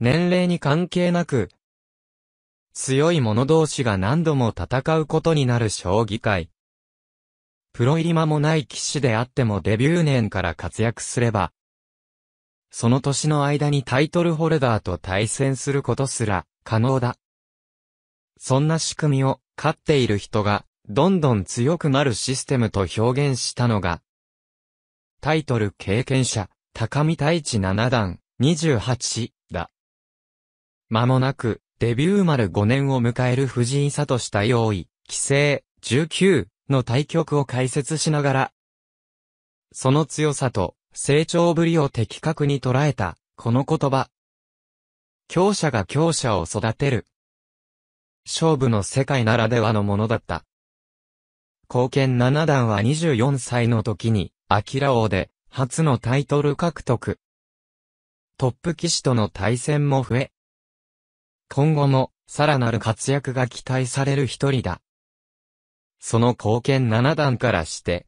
年齢に関係なく、強い者同士が何度も戦うことになる将棋界。プロ入り間もない騎士であってもデビュー年から活躍すれば、その年の間にタイトルホルダーと対戦することすら可能だ。そんな仕組みを勝っている人がどんどん強くなるシステムと表現したのが、タイトル経験者、高見太一七段、28。間もなく、デビュー丸5年を迎える藤井聡た用意、棋聖、19の対局を解説しながら、その強さと成長ぶりを的確に捉えた、この言葉。強者が強者を育てる。勝負の世界ならではのものだった。貢献七段は24歳の時に、アキラ王で、初のタイトル獲得。トップ騎士との対戦も増え、今後も、さらなる活躍が期待される一人だ。その貢献7段からして、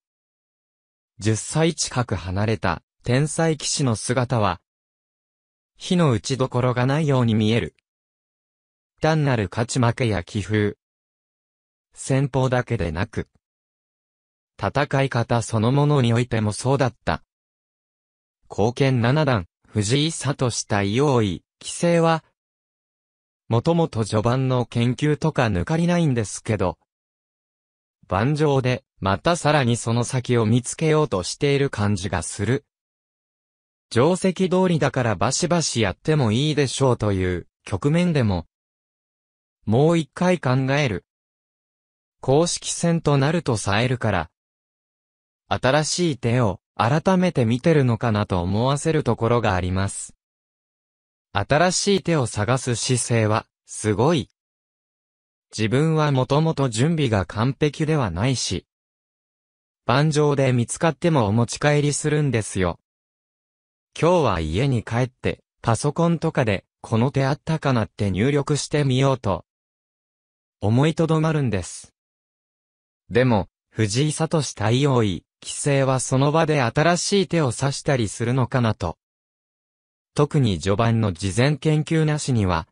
10歳近く離れた天才騎士の姿は、火の打ちどころがないように見える。単なる勝ち負けや気風。戦法だけでなく、戦い方そのものにおいてもそうだった。貢献7段、藤井聡た用意、規制は、もともと序盤の研究とか抜かりないんですけど、盤上で、またさらにその先を見つけようとしている感じがする。定石通りだからバシバシやってもいいでしょうという局面でも、もう一回考える。公式戦となると冴えるから、新しい手を改めて見てるのかなと思わせるところがあります。新しい手を探す姿勢は、すごい。自分はもともと準備が完璧ではないし。盤上で見つかってもお持ち帰りするんですよ。今日は家に帰って、パソコンとかで、この手あったかなって入力してみようと。思いとどまるんです。でも、藤井聡太対応位、規制はその場で新しい手を指したりするのかなと。特に序盤の事前研究なしには、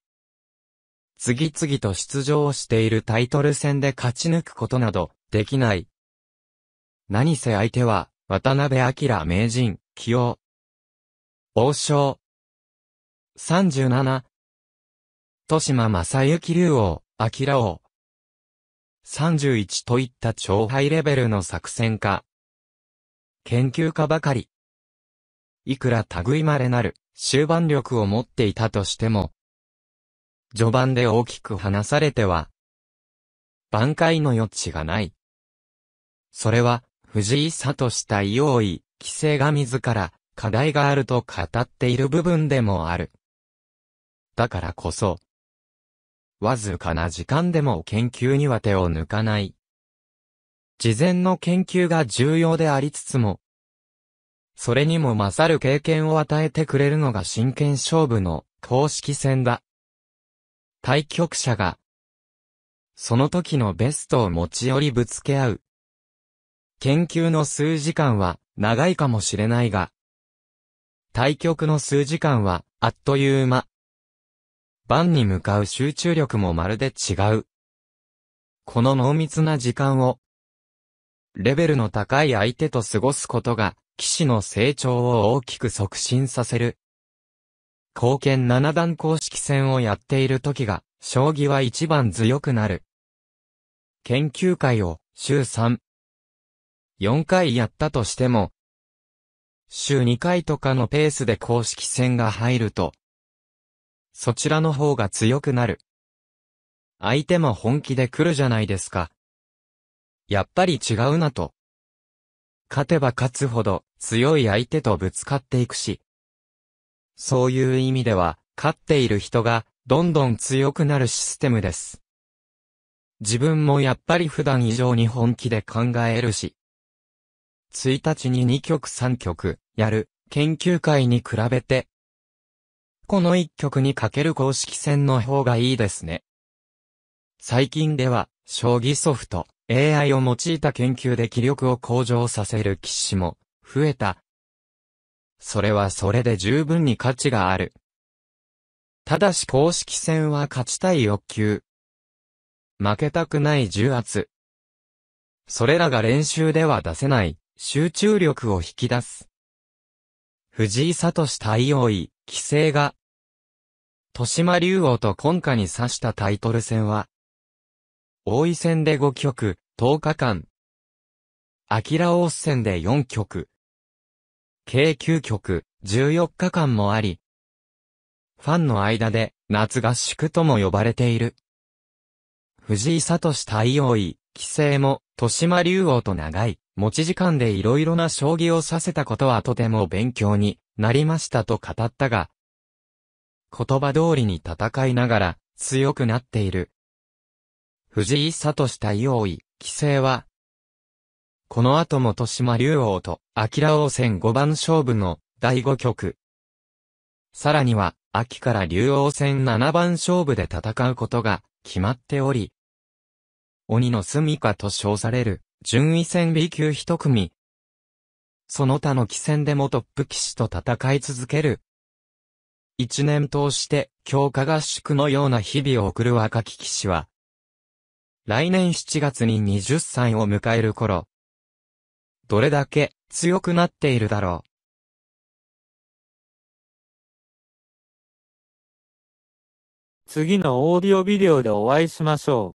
次々と出場をしているタイトル戦で勝ち抜くことなど、できない。何せ相手は、渡辺明名人、起用。王将。37。豊島正幸竜王、明王。31といった超ハイレベルの作戦家。研究家ばかり。いくら類まれなる。終盤力を持っていたとしても、序盤で大きく離されては、挽回の余地がない。それは、藤井聡対用意、規制が自ら、課題があると語っている部分でもある。だからこそ、わずかな時間でも研究には手を抜かない。事前の研究が重要でありつつも、それにも勝る経験を与えてくれるのが真剣勝負の公式戦だ。対局者が、その時のベストを持ち寄りぶつけ合う。研究の数時間は長いかもしれないが、対局の数時間はあっという間。盤に向かう集中力もまるで違う。この濃密な時間を、レベルの高い相手と過ごすことが騎士の成長を大きく促進させる。貢献七段公式戦をやっている時が、将棋は一番強くなる。研究会を週3、4回やったとしても、週2回とかのペースで公式戦が入ると、そちらの方が強くなる。相手も本気で来るじゃないですか。やっぱり違うなと。勝てば勝つほど強い相手とぶつかっていくし。そういう意味では、勝っている人がどんどん強くなるシステムです。自分もやっぱり普段以上に本気で考えるし。1日に2曲3曲やる研究会に比べて、この1曲にかける公式戦の方がいいですね。最近では、将棋ソフト、AI を用いた研究で気力を向上させる騎士も増えた。それはそれで十分に価値がある。ただし公式戦は勝ちたい欲求。負けたくない重圧。それらが練習では出せない集中力を引き出す。藤井聡対応位、規制が。豊島竜王と今夏に指したタイトル戦は、大井戦で5曲、10日間。明キ戦で4曲。計9局、14日間もあり、ファンの間で夏合宿とも呼ばれている。藤井聡太王位、棋聖も、豊島竜王と長い、持ち時間で色々な将棋をさせたことはとても勉強になりましたと語ったが、言葉通りに戦いながら強くなっている。藤井聡対王位、棋聖は、この後も豊島竜王と、明王戦五番勝負の第5局。さらには、秋から竜王戦七番勝負で戦うことが決まっており、鬼の住処と称される、順位戦 B 級一組。その他の棋戦でもトップ棋士と戦い続ける。一年通して、強化合宿のような日々を送る若き騎士は、来年7月に20歳を迎える頃、どれだけ強くなっているだろう。次のオーディオビデオでお会いしましょう。